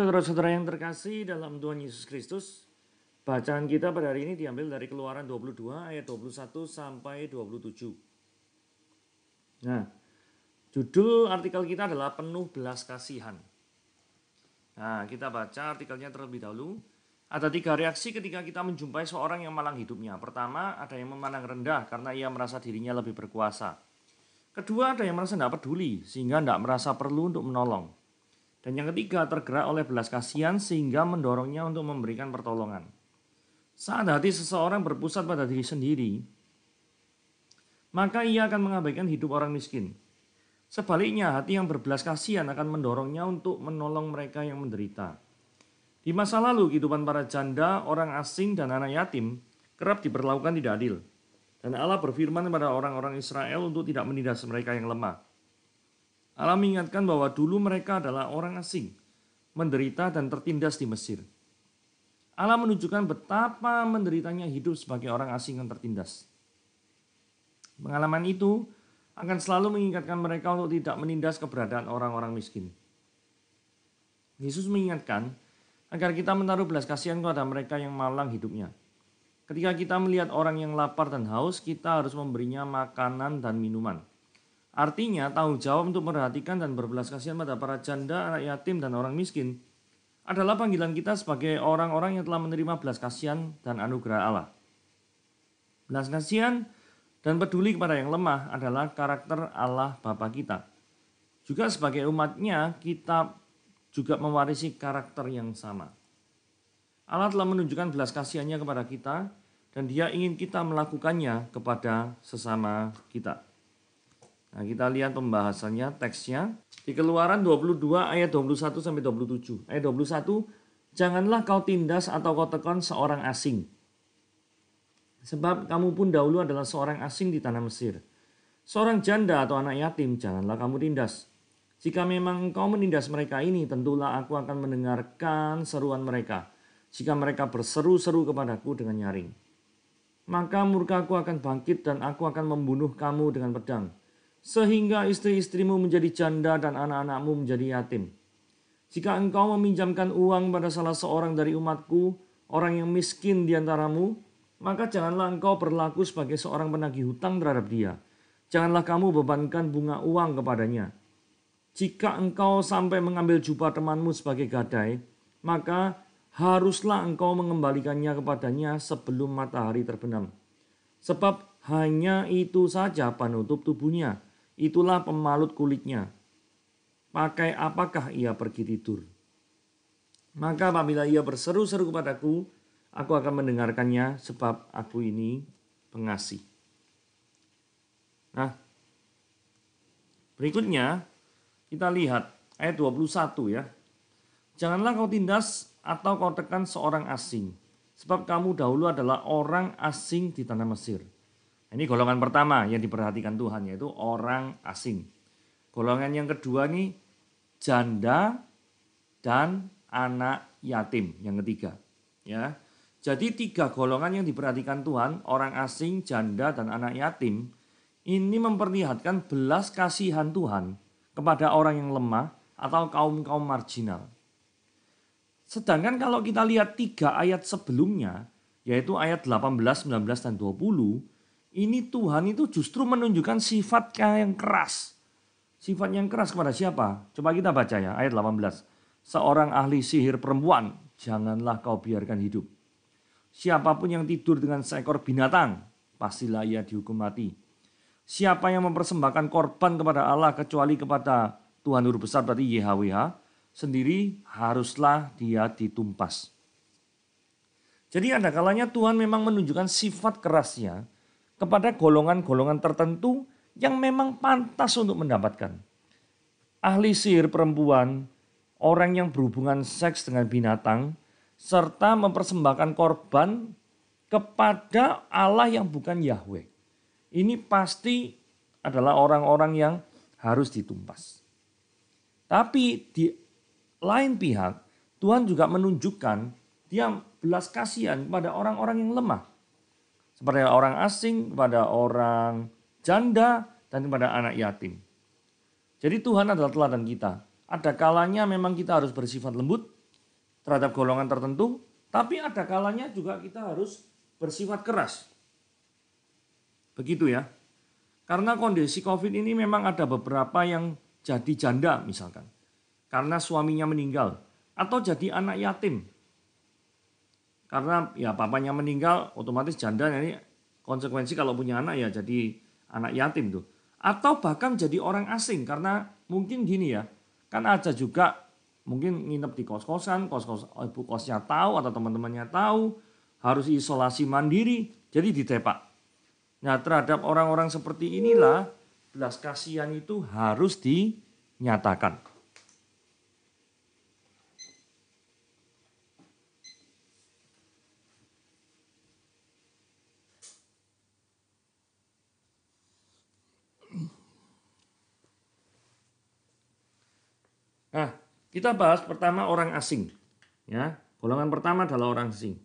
Saudara-saudara yang terkasih dalam Tuhan Yesus Kristus, bacaan kita pada hari ini diambil dari Keluaran 22 ayat 21 sampai 27. Nah, judul artikel kita adalah penuh belas kasihan. Nah, kita baca artikelnya terlebih dahulu. Ada tiga reaksi ketika kita menjumpai seorang yang malang hidupnya. Pertama, ada yang memandang rendah karena ia merasa dirinya lebih berkuasa. Kedua, ada yang merasa tidak peduli sehingga tidak merasa perlu untuk menolong. Dan yang ketiga, tergerak oleh belas kasihan sehingga mendorongnya untuk memberikan pertolongan. Saat hati seseorang berpusat pada diri sendiri, maka ia akan mengabaikan hidup orang miskin. Sebaliknya, hati yang berbelas kasihan akan mendorongnya untuk menolong mereka yang menderita. Di masa lalu, kehidupan para janda, orang asing, dan anak yatim kerap diperlakukan tidak adil. Dan Allah berfirman kepada orang-orang Israel untuk tidak menindas mereka yang lemah. Allah mengingatkan bahwa dulu mereka adalah orang asing, menderita dan tertindas di Mesir. Allah menunjukkan betapa menderitanya hidup sebagai orang asing yang tertindas. Pengalaman itu akan selalu mengingatkan mereka untuk tidak menindas keberadaan orang-orang miskin. Yesus mengingatkan agar kita menaruh belas kasihan kepada mereka yang malang hidupnya. Ketika kita melihat orang yang lapar dan haus, kita harus memberinya makanan dan minuman. Artinya tahu jawab untuk memperhatikan dan berbelas kasihan pada para janda, anak yatim, dan orang miskin adalah panggilan kita sebagai orang-orang yang telah menerima belas kasihan dan anugerah Allah. Belas kasihan dan peduli kepada yang lemah adalah karakter Allah Bapa kita. Juga sebagai umatnya, kita juga mewarisi karakter yang sama. Allah telah menunjukkan belas kasihannya kepada kita, dan dia ingin kita melakukannya kepada sesama kita. Nah, kita lihat pembahasannya, teksnya. Di Keluaran 22 ayat 21 sampai 27. Ayat 21, janganlah kau tindas atau kau tekan seorang asing. Sebab kamu pun dahulu adalah seorang asing di tanah Mesir. Seorang janda atau anak yatim, janganlah kamu tindas. Jika memang engkau menindas mereka ini, tentulah aku akan mendengarkan seruan mereka. Jika mereka berseru-seru kepadaku dengan nyaring. Maka murkaku akan bangkit dan aku akan membunuh kamu dengan pedang sehingga istri-istrimu menjadi janda dan anak-anakmu menjadi yatim. Jika engkau meminjamkan uang pada salah seorang dari umatku, orang yang miskin di antaramu, maka janganlah engkau berlaku sebagai seorang penagih hutang terhadap dia. Janganlah kamu bebankan bunga uang kepadanya. Jika engkau sampai mengambil jubah temanmu sebagai gadai, maka haruslah engkau mengembalikannya kepadanya sebelum matahari terbenam. Sebab hanya itu saja penutup tubuhnya itulah pemalut kulitnya. Pakai apakah ia pergi tidur? Maka apabila ia berseru-seru kepadaku, aku akan mendengarkannya sebab aku ini pengasih. Nah, berikutnya kita lihat ayat 21 ya. Janganlah kau tindas atau kau tekan seorang asing, sebab kamu dahulu adalah orang asing di tanah Mesir. Ini golongan pertama yang diperhatikan Tuhan yaitu orang asing. Golongan yang kedua ini janda dan anak yatim yang ketiga. Ya. Jadi tiga golongan yang diperhatikan Tuhan, orang asing, janda dan anak yatim ini memperlihatkan belas kasihan Tuhan kepada orang yang lemah atau kaum-kaum marginal. Sedangkan kalau kita lihat tiga ayat sebelumnya, yaitu ayat 18, 19, dan 20, ini Tuhan itu justru menunjukkan sifatnya yang keras. Sifat yang keras kepada siapa? Coba kita baca ya, ayat 18. Seorang ahli sihir perempuan, janganlah kau biarkan hidup. Siapapun yang tidur dengan seekor binatang, pastilah ia dihukum mati. Siapa yang mempersembahkan korban kepada Allah kecuali kepada Tuhan Guru Besar berarti YHWH sendiri haruslah dia ditumpas. Jadi ada kalanya Tuhan memang menunjukkan sifat kerasnya, kepada golongan-golongan tertentu yang memang pantas untuk mendapatkan. Ahli sihir perempuan, orang yang berhubungan seks dengan binatang, serta mempersembahkan korban kepada Allah yang bukan Yahweh. Ini pasti adalah orang-orang yang harus ditumpas. Tapi di lain pihak, Tuhan juga menunjukkan dia belas kasihan pada orang-orang yang lemah kepada orang asing, kepada orang janda, dan kepada anak yatim. Jadi Tuhan adalah teladan kita. Ada kalanya memang kita harus bersifat lembut terhadap golongan tertentu, tapi ada kalanya juga kita harus bersifat keras. Begitu ya. Karena kondisi COVID ini memang ada beberapa yang jadi janda misalkan. Karena suaminya meninggal. Atau jadi anak yatim karena ya papanya meninggal otomatis janda ini konsekuensi kalau punya anak ya jadi anak yatim tuh atau bahkan jadi orang asing karena mungkin gini ya kan ada juga mungkin nginep di kos-kosan kos-kos eh, ibu kosnya tahu atau teman-temannya tahu harus isolasi mandiri jadi ditepak nah terhadap orang-orang seperti inilah belas kasihan itu harus dinyatakan Kita bahas pertama orang asing. Ya, golongan pertama adalah orang asing.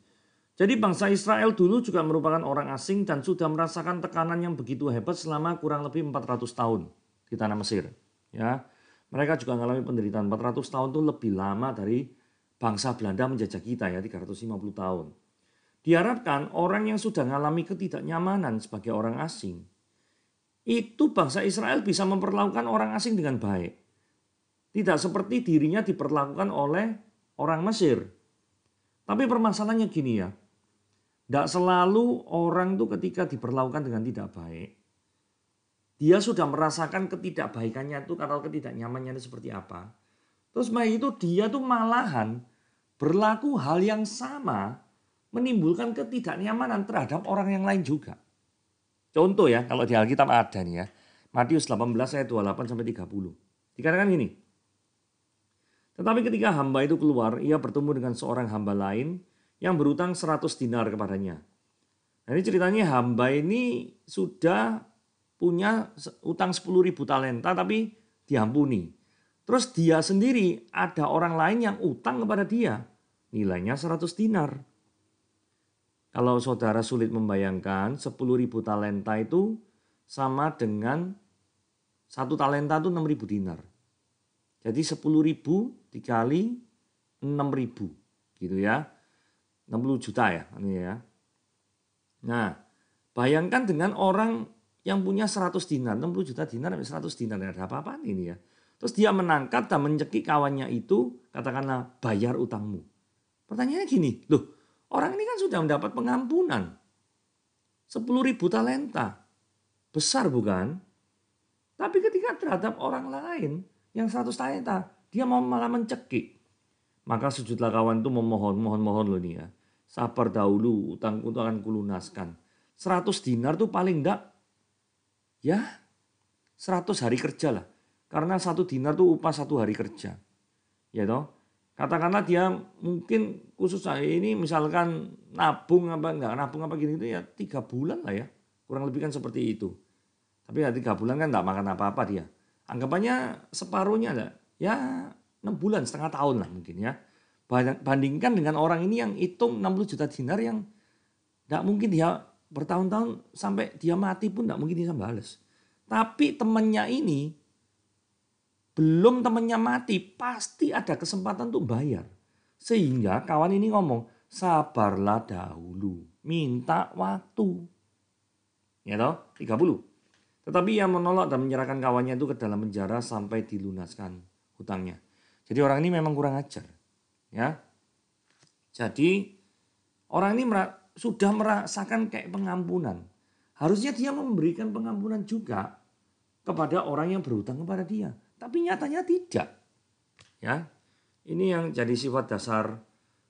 Jadi bangsa Israel dulu juga merupakan orang asing dan sudah merasakan tekanan yang begitu hebat selama kurang lebih 400 tahun di tanah Mesir. Ya, mereka juga mengalami penderitaan 400 tahun itu lebih lama dari bangsa Belanda menjajah kita ya 350 tahun. Diharapkan orang yang sudah mengalami ketidaknyamanan sebagai orang asing itu bangsa Israel bisa memperlakukan orang asing dengan baik. Tidak seperti dirinya diperlakukan oleh orang Mesir. Tapi permasalahannya gini ya. Tidak selalu orang itu ketika diperlakukan dengan tidak baik, dia sudah merasakan ketidakbaikannya itu karena ketidaknyamannya itu seperti apa. Terus baik itu dia tuh malahan berlaku hal yang sama menimbulkan ketidaknyamanan terhadap orang yang lain juga. Contoh ya, kalau di Alkitab ada nih ya. Matius 18 ayat 28 sampai 30. Dikatakan gini. Tetapi ketika hamba itu keluar, ia bertemu dengan seorang hamba lain yang berutang 100 dinar kepadanya. Nah ini ceritanya hamba ini sudah punya utang 10 ribu talenta tapi diampuni. Terus dia sendiri ada orang lain yang utang kepada dia. Nilainya 100 dinar. Kalau saudara sulit membayangkan 10 ribu talenta itu sama dengan satu talenta itu 6 ribu dinar. Jadi 10.000 dikali 6.000 gitu ya. 60 juta ya ini ya. Nah, bayangkan dengan orang yang punya 100 dinar, 60 juta dinar sampai 100 dinar, ada apa-apaan ini ya. Terus dia menangkap dan mencekik kawannya itu, katakanlah bayar utangmu. Pertanyaannya gini, loh orang ini kan sudah mendapat pengampunan. sepuluh ribu talenta, besar bukan? Tapi ketika terhadap orang lain, yang satu tak, dia mau malah mencekik maka sujudlah kawan itu memohon mohon mohon loh nih ya sabar dahulu utangku itu akan kulunaskan Seratus dinar tuh paling enggak ya seratus hari kerja lah karena satu dinar tuh upah satu hari kerja ya toh katakanlah dia mungkin khusus saya ini misalkan nabung apa enggak nabung apa gini itu ya tiga bulan lah ya kurang lebih kan seperti itu tapi ya tiga bulan kan enggak makan apa-apa dia Anggapannya separuhnya ada ya 6 bulan, setengah tahun lah mungkin ya. Bandingkan dengan orang ini yang hitung 60 juta dinar yang tidak mungkin dia bertahun-tahun sampai dia mati pun tidak mungkin bisa balas. Tapi temannya ini belum temannya mati pasti ada kesempatan untuk bayar. Sehingga kawan ini ngomong, sabarlah dahulu, minta waktu. Ya toh, 30. Tetapi ia menolak dan menyerahkan kawannya itu ke dalam penjara sampai dilunaskan hutangnya. Jadi orang ini memang kurang ajar. Ya. Jadi orang ini mer- sudah merasakan kayak pengampunan. Harusnya dia memberikan pengampunan juga kepada orang yang berhutang kepada dia. Tapi nyatanya tidak. Ya. Ini yang jadi sifat dasar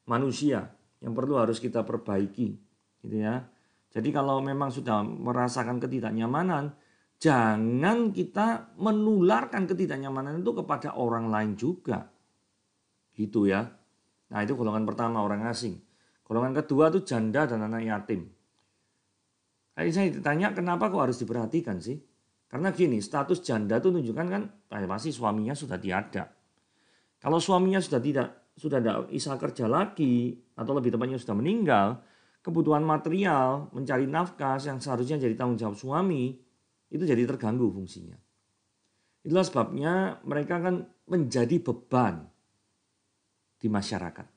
manusia yang perlu harus kita perbaiki gitu ya. Jadi kalau memang sudah merasakan ketidaknyamanan, jangan kita menularkan ketidaknyamanan itu kepada orang lain juga. gitu ya. Nah itu golongan pertama orang asing. Golongan kedua itu janda dan anak yatim. Tadi saya ditanya kenapa kok harus diperhatikan sih? Karena gini, status janda itu menunjukkan kan eh, pasti suaminya sudah tiada. Kalau suaminya sudah tidak sudah tidak bisa kerja lagi atau lebih tepatnya sudah meninggal, kebutuhan material, mencari nafkah yang seharusnya jadi tanggung jawab suami itu jadi terganggu fungsinya. Itulah sebabnya mereka akan menjadi beban di masyarakat.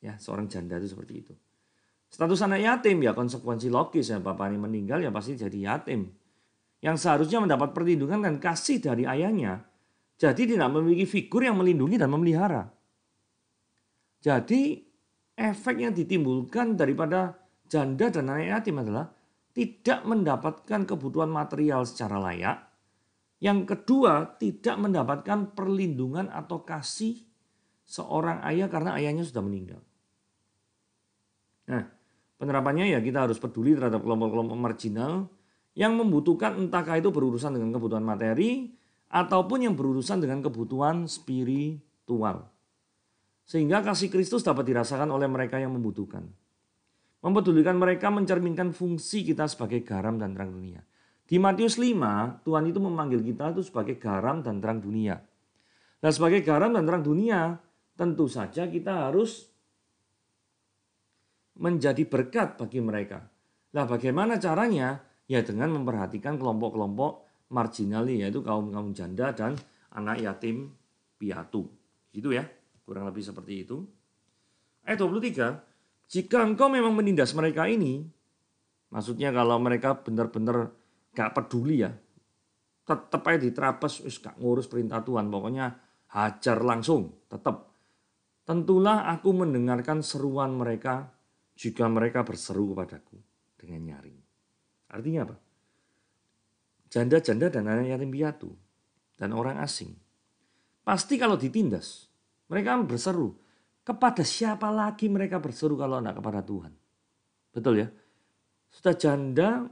Ya, seorang janda itu seperti itu. Status anak yatim ya konsekuensi logis ya bapak ini meninggal ya pasti jadi yatim. Yang seharusnya mendapat perlindungan dan kasih dari ayahnya. Jadi tidak memiliki figur yang melindungi dan memelihara. Jadi efek yang ditimbulkan daripada janda dan anak yatim adalah tidak mendapatkan kebutuhan material secara layak. Yang kedua, tidak mendapatkan perlindungan atau kasih seorang ayah karena ayahnya sudah meninggal. Nah, penerapannya ya kita harus peduli terhadap kelompok-kelompok marginal yang membutuhkan entahkah itu berurusan dengan kebutuhan materi ataupun yang berurusan dengan kebutuhan spiritual. Sehingga kasih Kristus dapat dirasakan oleh mereka yang membutuhkan. Mempedulikan mereka mencerminkan fungsi kita sebagai garam dan terang dunia. Di Matius 5, Tuhan itu memanggil kita itu sebagai garam dan terang dunia. Nah sebagai garam dan terang dunia, tentu saja kita harus menjadi berkat bagi mereka. Nah bagaimana caranya? Ya dengan memperhatikan kelompok-kelompok marginal yaitu kaum-kaum janda dan anak yatim piatu. Gitu ya, kurang lebih seperti itu. Ayat 23, jika engkau memang menindas mereka ini, maksudnya kalau mereka benar-benar gak peduli ya, tetap aja diterapes, us, gak ngurus perintah Tuhan, pokoknya hajar langsung, tetap. Tentulah aku mendengarkan seruan mereka jika mereka berseru kepadaku dengan nyaring. Artinya apa? Janda-janda dan anak yatim piatu dan orang asing. Pasti kalau ditindas, mereka berseru, kepada siapa lagi mereka berseru kalau anak kepada Tuhan? Betul ya? Sudah janda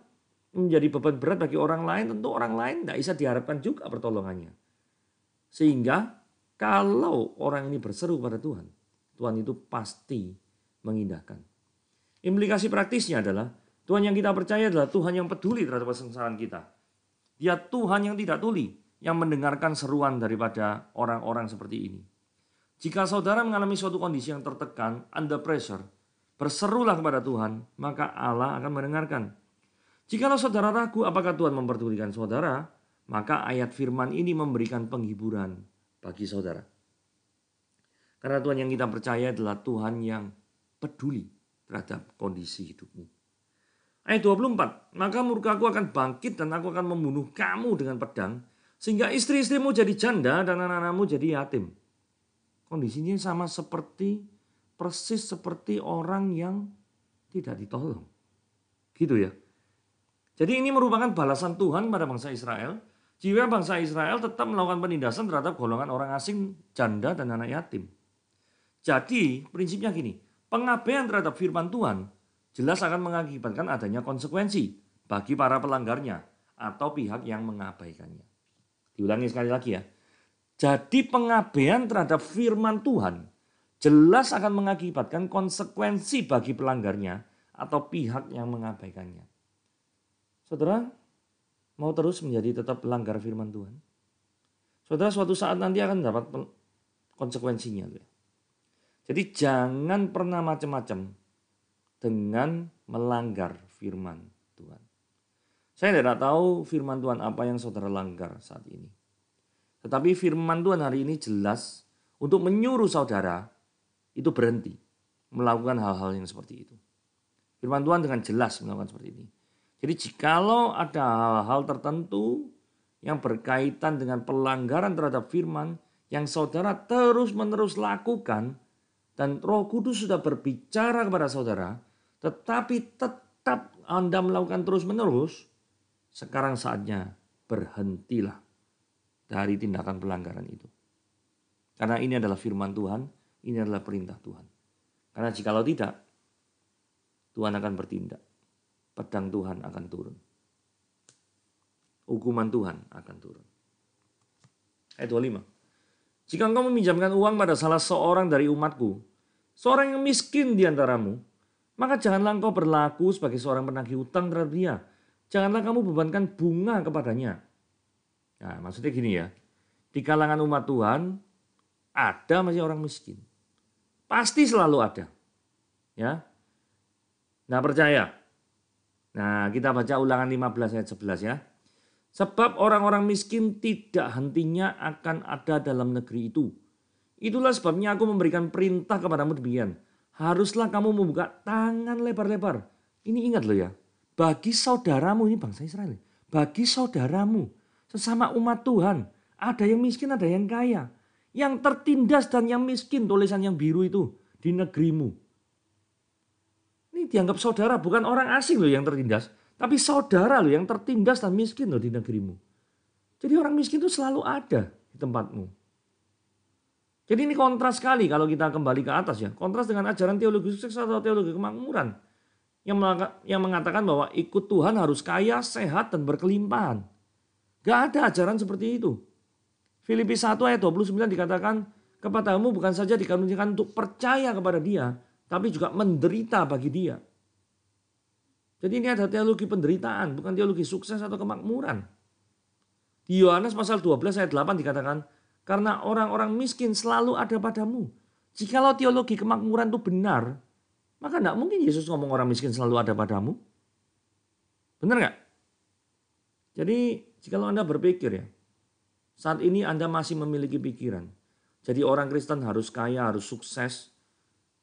menjadi beban berat bagi orang lain, tentu orang lain tidak bisa diharapkan juga pertolongannya. Sehingga kalau orang ini berseru kepada Tuhan, Tuhan itu pasti mengindahkan. Implikasi praktisnya adalah Tuhan yang kita percaya adalah Tuhan yang peduli terhadap kesengsaraan kita. Dia Tuhan yang tidak tuli, yang mendengarkan seruan daripada orang-orang seperti ini. Jika saudara mengalami suatu kondisi yang tertekan, under pressure, berserulah kepada Tuhan, maka Allah akan mendengarkan. Jikalau saudara ragu apakah Tuhan memperdulikan saudara, maka ayat firman ini memberikan penghiburan bagi saudara. Karena Tuhan yang kita percaya adalah Tuhan yang peduli terhadap kondisi hidupmu. Ayat 24, maka murka murkaku akan bangkit dan aku akan membunuh kamu dengan pedang, sehingga istri-istrimu jadi janda dan anak-anakmu jadi yatim. Kondisinya sama seperti persis seperti orang yang tidak ditolong. Gitu ya. Jadi ini merupakan balasan Tuhan pada bangsa Israel. Jiwa bangsa Israel tetap melakukan penindasan terhadap golongan orang asing, janda, dan anak yatim. Jadi prinsipnya gini, pengabaian terhadap firman Tuhan jelas akan mengakibatkan adanya konsekuensi bagi para pelanggarnya atau pihak yang mengabaikannya. Diulangi sekali lagi ya, jadi pengabaian terhadap firman Tuhan jelas akan mengakibatkan konsekuensi bagi pelanggarnya atau pihak yang mengabaikannya. Saudara, mau terus menjadi tetap pelanggar firman Tuhan? Saudara suatu saat nanti akan dapat konsekuensinya. Jadi jangan pernah macam-macam dengan melanggar firman Tuhan. Saya tidak tahu firman Tuhan apa yang saudara langgar saat ini. Tetapi firman Tuhan hari ini jelas untuk menyuruh saudara itu berhenti melakukan hal-hal yang seperti itu. Firman Tuhan dengan jelas melakukan seperti ini. Jadi jikalau ada hal-hal tertentu yang berkaitan dengan pelanggaran terhadap firman yang saudara terus-menerus lakukan dan Roh Kudus sudah berbicara kepada saudara, tetapi tetap Anda melakukan terus-menerus, sekarang saatnya berhentilah dari tindakan pelanggaran itu. Karena ini adalah firman Tuhan, ini adalah perintah Tuhan. Karena jikalau tidak, Tuhan akan bertindak. Pedang Tuhan akan turun. Hukuman Tuhan akan turun. Ayat 25. Jika engkau meminjamkan uang pada salah seorang dari umatku, seorang yang miskin di antaramu, maka janganlah engkau berlaku sebagai seorang penagih utang terhadap dia. Janganlah kamu bebankan bunga kepadanya Nah, maksudnya gini ya. Di kalangan umat Tuhan ada masih orang miskin. Pasti selalu ada. Ya. Nah, percaya. Nah, kita baca ulangan 15 ayat 11 ya. Sebab orang-orang miskin tidak hentinya akan ada dalam negeri itu. Itulah sebabnya aku memberikan perintah kepadamu demikian. Haruslah kamu membuka tangan lebar-lebar. Ini ingat loh ya. Bagi saudaramu, ini bangsa Israel. Bagi saudaramu sesama umat Tuhan. Ada yang miskin, ada yang kaya. Yang tertindas dan yang miskin tulisan yang biru itu di negerimu. Ini dianggap saudara, bukan orang asing loh yang tertindas. Tapi saudara loh yang tertindas dan miskin loh di negerimu. Jadi orang miskin itu selalu ada di tempatmu. Jadi ini kontras sekali kalau kita kembali ke atas ya. Kontras dengan ajaran teologi sukses atau teologi kemakmuran yang yang mengatakan bahwa ikut Tuhan harus kaya, sehat, dan berkelimpahan. Gak ada ajaran seperti itu. Filipi 1 ayat 29 dikatakan, kepadamu bukan saja dikaruniakan untuk percaya kepada dia, tapi juga menderita bagi dia. Jadi ini ada teologi penderitaan, bukan teologi sukses atau kemakmuran. Di Yohanes pasal 12 ayat 8 dikatakan, karena orang-orang miskin selalu ada padamu. Jikalau teologi kemakmuran itu benar, maka tidak mungkin Yesus ngomong orang miskin selalu ada padamu. Benar nggak? Jadi jika Anda berpikir ya, saat ini Anda masih memiliki pikiran. Jadi orang Kristen harus kaya, harus sukses,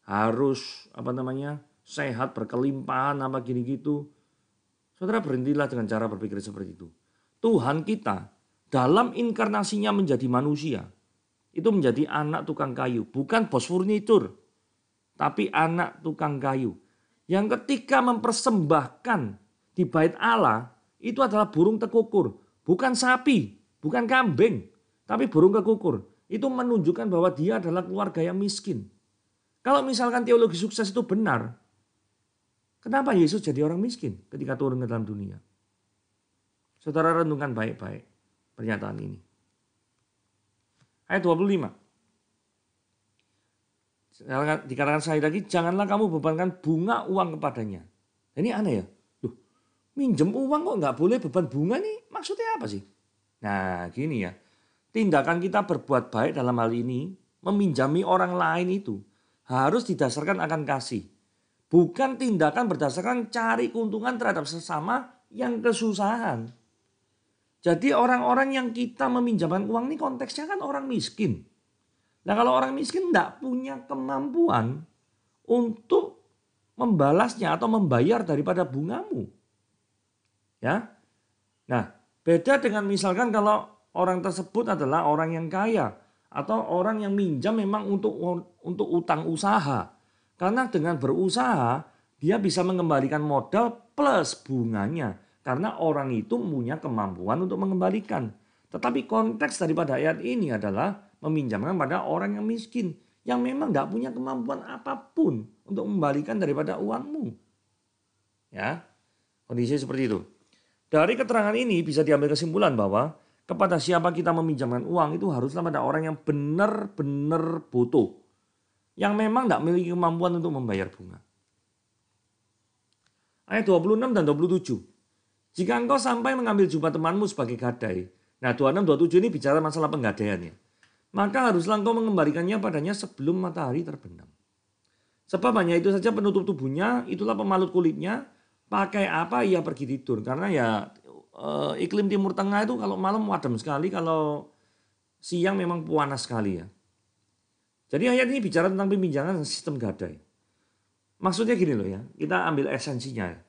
harus apa namanya sehat, berkelimpahan, apa gini gitu. Saudara berhentilah dengan cara berpikir seperti itu. Tuhan kita dalam inkarnasinya menjadi manusia. Itu menjadi anak tukang kayu, bukan bos furnitur. Tapi anak tukang kayu. Yang ketika mempersembahkan di bait Allah, itu adalah burung tekukur bukan sapi, bukan kambing, tapi burung kekukur. Itu menunjukkan bahwa dia adalah keluarga yang miskin. Kalau misalkan teologi sukses itu benar, kenapa Yesus jadi orang miskin ketika turun ke dalam dunia? Saudara renungkan baik-baik pernyataan ini. Ayat 25 dikatakan saya lagi, janganlah kamu bebankan bunga uang kepadanya. Ini aneh ya minjem uang kok nggak boleh beban bunga nih maksudnya apa sih? Nah gini ya, tindakan kita berbuat baik dalam hal ini, meminjami orang lain itu harus didasarkan akan kasih. Bukan tindakan berdasarkan cari keuntungan terhadap sesama yang kesusahan. Jadi orang-orang yang kita meminjamkan uang ini konteksnya kan orang miskin. Nah kalau orang miskin tidak punya kemampuan untuk membalasnya atau membayar daripada bungamu Ya. Nah, beda dengan misalkan kalau orang tersebut adalah orang yang kaya atau orang yang minjam memang untuk untuk utang usaha. Karena dengan berusaha dia bisa mengembalikan modal plus bunganya karena orang itu punya kemampuan untuk mengembalikan. Tetapi konteks daripada ayat ini adalah meminjamkan pada orang yang miskin yang memang tidak punya kemampuan apapun untuk mengembalikan daripada uangmu. Ya, kondisi seperti itu. Dari keterangan ini bisa diambil kesimpulan bahwa kepada siapa kita meminjamkan uang itu haruslah pada orang yang benar-benar butuh. Yang memang tidak memiliki kemampuan untuk membayar bunga. Ayat 26 dan 27. Jika engkau sampai mengambil jubah temanmu sebagai gadai. Nah 26, 27 ini bicara masalah penggadaiannya. Maka haruslah engkau mengembalikannya padanya sebelum matahari terbenam. Sebab hanya itu saja penutup tubuhnya, itulah pemalut kulitnya, pakai apa ia pergi tidur karena ya eh, iklim Timur Tengah itu kalau malam wadem sekali kalau siang memang panas sekali ya. Jadi ayat ini bicara tentang peminjangan sistem gadai. Maksudnya gini loh ya, kita ambil esensinya. Ya.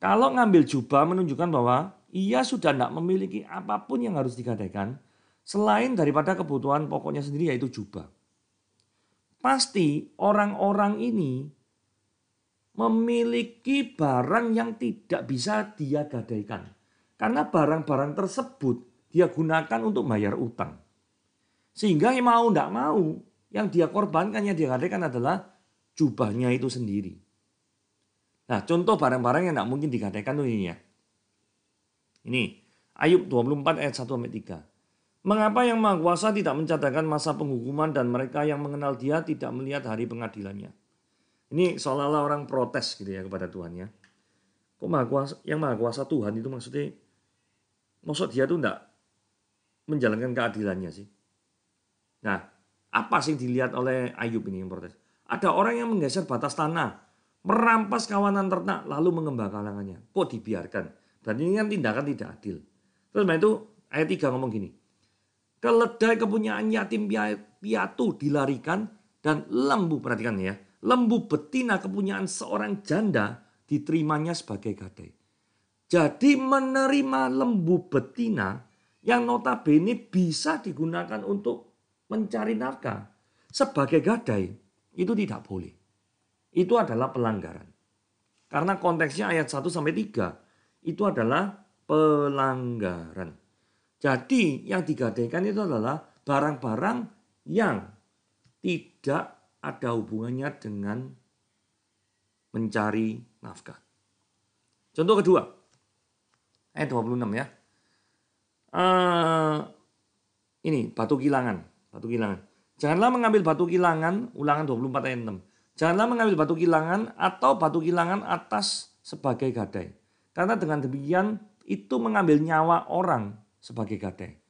Kalau ngambil jubah menunjukkan bahwa ia sudah tidak memiliki apapun yang harus digadaikan selain daripada kebutuhan pokoknya sendiri yaitu jubah. Pasti orang-orang ini memiliki barang yang tidak bisa dia gadaikan. Karena barang-barang tersebut dia gunakan untuk bayar utang. Sehingga yang mau tidak mau, yang dia korbankan, yang dia gadaikan adalah jubahnya itu sendiri. Nah contoh barang-barang yang tidak mungkin digadaikan tuh ini ya. Ini Ayub 24 ayat 1 sampai 3. Mengapa yang maha kuasa tidak mencatatkan masa penghukuman dan mereka yang mengenal dia tidak melihat hari pengadilannya? Ini seolah-olah orang protes gitu ya kepada Tuhan ya. Kok maha kuasa, yang maha kuasa Tuhan itu maksudnya, maksud dia tuh enggak menjalankan keadilannya sih. Nah, apa sih yang dilihat oleh Ayub ini yang protes? Ada orang yang menggeser batas tanah, merampas kawanan ternak, lalu mengembangkan kalangannya. Kok dibiarkan? Berarti ini kan tindakan tidak adil. Terus itu ayat 3 ngomong gini. Keledai kepunyaan yatim piatu dilarikan dan lembu, perhatikan ya lembu betina kepunyaan seorang janda diterimanya sebagai gadai. Jadi menerima lembu betina yang notabene bisa digunakan untuk mencari nafkah sebagai gadai itu tidak boleh. Itu adalah pelanggaran. Karena konteksnya ayat 1 sampai 3 itu adalah pelanggaran. Jadi yang digadaikan itu adalah barang-barang yang tidak ada hubungannya dengan mencari nafkah. Contoh kedua, ayat 26 ya. Uh, ini batu kilangan, batu kilangan. Janganlah mengambil batu kilangan, ulangan 24 ayat 6. Janganlah mengambil batu kilangan atau batu kilangan atas sebagai gadai. Karena dengan demikian itu mengambil nyawa orang sebagai gadai.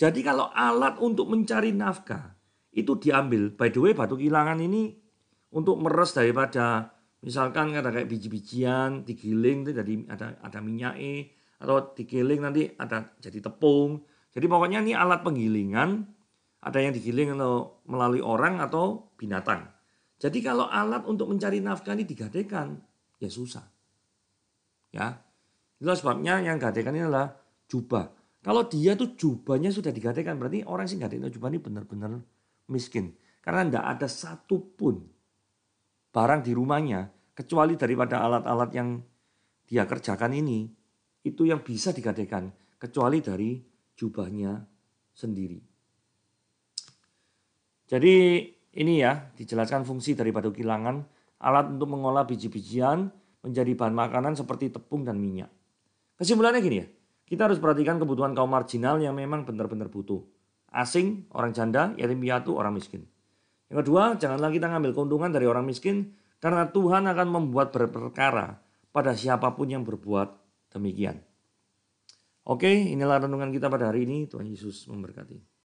Jadi kalau alat untuk mencari nafkah itu diambil. By the way, batu kilangan ini untuk meres daripada misalkan ada kayak biji-bijian digiling itu jadi ada ada minyaknya e, atau digiling nanti ada jadi tepung. Jadi pokoknya ini alat penggilingan ada yang digiling atau melalui orang atau binatang. Jadi kalau alat untuk mencari nafkah ini digadekan ya susah. Ya, itulah sebabnya yang gadekan ini adalah jubah. Kalau dia tuh jubahnya sudah digadekan berarti orang sih gadekan jubah ini benar-benar miskin. Karena tidak ada satupun barang di rumahnya kecuali daripada alat-alat yang dia kerjakan ini itu yang bisa digadaikan kecuali dari jubahnya sendiri. Jadi ini ya dijelaskan fungsi daripada kilangan alat untuk mengolah biji-bijian menjadi bahan makanan seperti tepung dan minyak. Kesimpulannya gini ya, kita harus perhatikan kebutuhan kaum marginal yang memang benar-benar butuh asing, orang janda, yatim piatu, orang miskin. Yang kedua, janganlah kita ngambil keuntungan dari orang miskin karena Tuhan akan membuat berperkara pada siapapun yang berbuat demikian. Oke, inilah renungan kita pada hari ini. Tuhan Yesus memberkati.